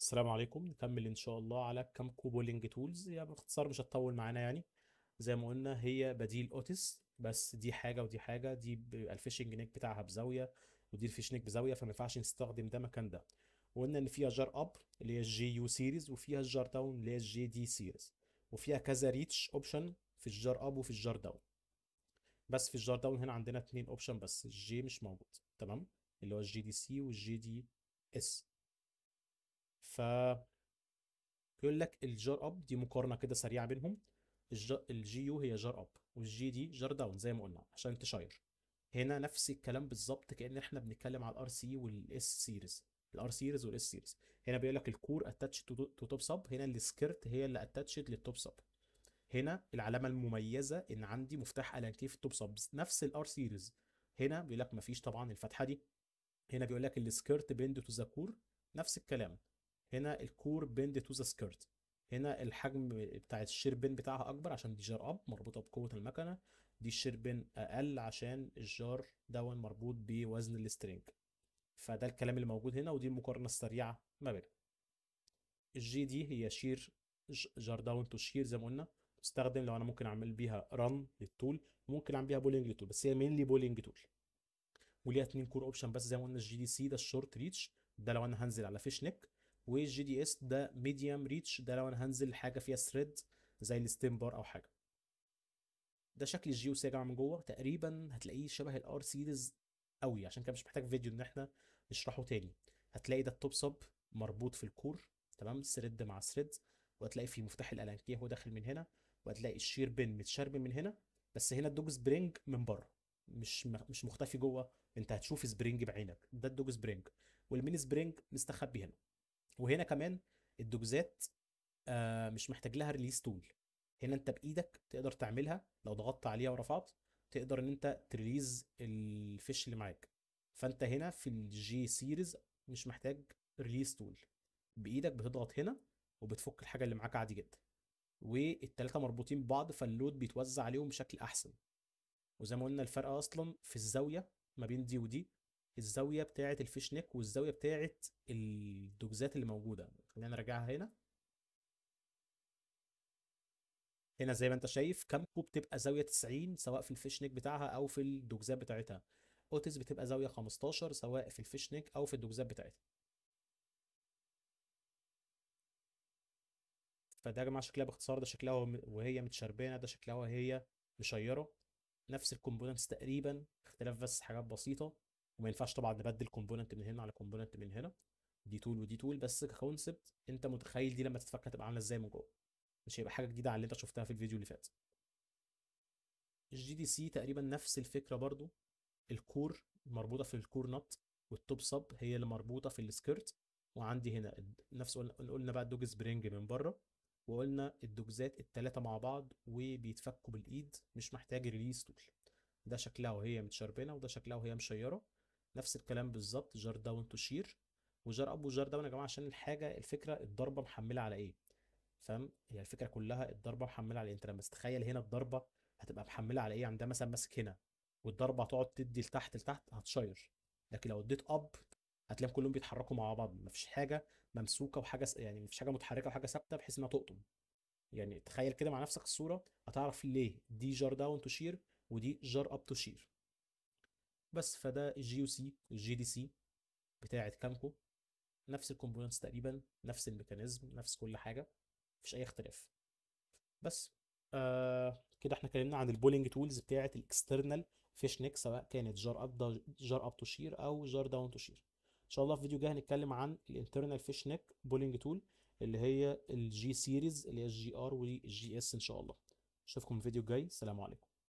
السلام عليكم نكمل ان شاء الله على كم بولينج تولز يعني باختصار مش هتطول معانا يعني زي ما قلنا هي بديل اوتس بس دي حاجه ودي حاجه دي الفيشنج نيك بتاعها بزاويه ودي الفيش نيك بزاويه فما ينفعش نستخدم ده مكان ده وقلنا ان فيها جار اب اللي هي الجي يو سيريز وفيها الجار داون اللي هي الجي دي سيريز وفيها كذا ريتش اوبشن في الجار اب وفي الجار داون بس في الجار داون هنا عندنا اثنين اوبشن بس الجي مش موجود تمام اللي هو الجي دي سي والجي دي اس ف بيقول لك الجار اب دي مقارنه كده سريعه بينهم الجي يو هي جار اب والجي دي جار داون زي ما قلنا عشان تشير هنا نفس الكلام بالظبط كان احنا بنتكلم على الار سي والاس سيريز الار سيريز والاس سيريز هنا بيقول لك الكور اتاتش تو توب سب هنا السكيرت هي اللي اتاتشد للتوب سب هنا العلامه المميزه ان عندي مفتاح الانتيه في التوب سب نفس الار سيريز هنا بيقول لك مفيش طبعا الفتحه دي هنا بيقول لك السكيرت بيند تو ذا كور نفس الكلام هنا الكور بند تو ذا سكيرت هنا الحجم بتاع الشير بين بتاعها اكبر عشان دي جار اب مربوطه بقوه المكنه دي الشير بين اقل عشان الجار دون مربوط بوزن السترنج فده الكلام اللي موجود هنا ودي المقارنه السريعه ما بينهم الجي دي هي شير جار داون تو شير زي ما قلنا تستخدم لو انا ممكن اعمل بيها رن للتول ممكن اعمل بيها بولينج للتول بس هي مينلي بولينج تول وليها اتنين كور اوبشن بس زي ما قلنا الجي دي سي ده الشورت ريتش ده لو انا هنزل على فيش نيك والجي دي اس ده ميديم ريتش ده لو انا هنزل حاجه فيها ثريد زي الستيم بار او حاجه ده شكل الجيو سي يا جماعه من جوه تقريبا هتلاقيه شبه الار سيريز قوي عشان كده مش محتاج فيديو ان احنا نشرحه تاني هتلاقي ده التوب سب مربوط في الكور تمام ثريد مع ثريد وهتلاقي فيه مفتاح الالانكيه هو داخل من هنا وهتلاقي الشير بن متشرب من هنا بس هنا الدوج سبرينج من بره مش مش مختفي جوه انت هتشوف سبرينج بعينك ده الدوج سبرينج والمين سبرينج مستخبي هنا وهنا كمان الدوجزات آه مش محتاج لها ريليس تول هنا انت بايدك تقدر تعملها لو ضغطت عليها ورفعت تقدر ان انت تريليز الفيش اللي معاك فانت هنا في الجي سيريز مش محتاج ريليس تول بايدك بتضغط هنا وبتفك الحاجه اللي معاك عادي جدا والتلاته مربوطين ببعض فاللود بيتوزع عليهم بشكل احسن وزي ما قلنا الفرق اصلا في الزاويه ما بين دي ودي الزاويه بتاعه الفيش نيك والزاويه بتاعه الدوجزات اللي موجوده خلينا نرجعها هنا هنا زي ما انت شايف كامكو بتبقى زاويه 90 سواء في الفيش نيك بتاعها او في الدوجزات بتاعتها اوتس بتبقى زاويه 15 سواء في الفيش نيك او في الدوجزات بتاعتها فده يا جماعه شكلها باختصار ده شكلها وهي متشربانه ده شكلها وهي مشيره نفس الكومبوننتس تقريبا اختلاف بس حاجات بسيطه وما ينفعش طبعا نبدل كومبوننت من هنا على كومبوننت من هنا دي تول ودي تول بس ككونسبت انت متخيل دي لما تتفك هتبقى عامله ازاي من جوه مش هيبقى حاجه جديده عن اللي انت شفتها في الفيديو اللي فات الجي دي سي تقريبا نفس الفكره برضو الكور مربوطه في الكور نت والتوب سب هي اللي مربوطه في السكيرت وعندي هنا نفس قلنا بقى الدوج سبرينج من بره وقلنا الدوجزات التلاتة مع بعض وبيتفكوا بالايد مش محتاج ريليس تول ده شكلها وهي متشربنه وده شكلها وهي مشيره نفس الكلام بالظبط جار داون تشير وجار اب وجار داون يا جماعه عشان الحاجه الفكره الضربه محمله على ايه فاهم هي الفكره كلها الضربه محمله على ايه انت لما تتخيل هنا الضربه هتبقى محمله على ايه عندها مثلا ماسك هنا والضربه هتقعد تدي لتحت لتحت هتشير لكن لو اديت اب هتلاقيهم كلهم بيتحركوا مع بعض مفيش حاجه ممسوكه وحاجه يعني مفيش حاجه متحركه وحاجه ثابته بحيث انها تقطم يعني تخيل كده مع نفسك الصوره هتعرف ليه دي جار داون تشير ودي جار اب تشير بس فده الجي يو سي والجي دي سي بتاعه كامكو نفس الكومبوننتس تقريبا نفس الميكانيزم نفس كل حاجه مفيش اي اختلاف بس آه كده احنا اتكلمنا عن البولينج تولز بتاعه الاكسترنال فيش نيك سواء كانت جار اب جار اب تو شير او جار داون تو شير ان شاء الله في فيديو جاي هنتكلم عن الانترنال فيش نيك بولينج تول اللي هي الجي سيريز اللي هي الجي ار والجي اس ان شاء الله اشوفكم في الفيديو الجاي سلام عليكم